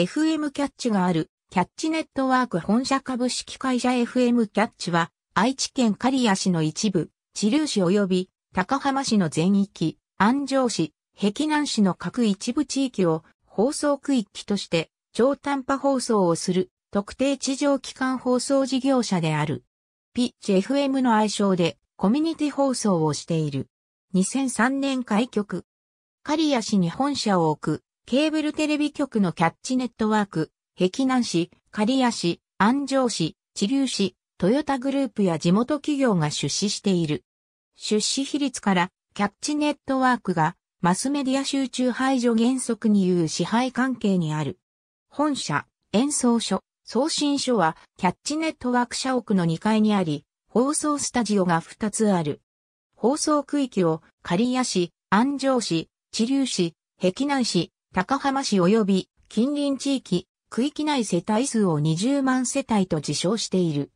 FM キャッチがある、キャッチネットワーク本社株式会社 FM キャッチは、愛知県刈谷市の一部、知立市及び高浜市の全域、安城市、碧南市の各一部地域を放送区域として超短波放送をする特定地上機関放送事業者である。ピッチ FM の愛称でコミュニティ放送をしている。2003年開局。刈谷市に本社を置くケーブルテレビ局のキャッチネットワーク、碧南市、刈谷市、安城市、知立市、トヨタグループや地元企業が出資している。出資比率からキャッチネットワークがマスメディア集中排除原則に言う支配関係にある。本社、演奏所、送信所はキャッチネットワーク社屋の2階にあり、放送スタジオが2つある。放送区域を刈谷市、安城市、知立市、碧南市、高浜市及び近隣地域、区域内世帯数を20万世帯と自称している。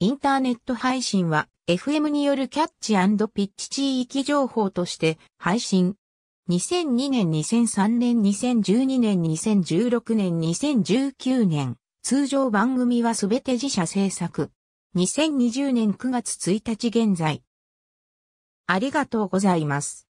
インターネット配信は FM によるキャッチピッチ地域情報として配信。2002年、2003年、2012年、2016年、2019年、通常番組はすべて自社制作。2020年9月1日現在。ありがとうございます。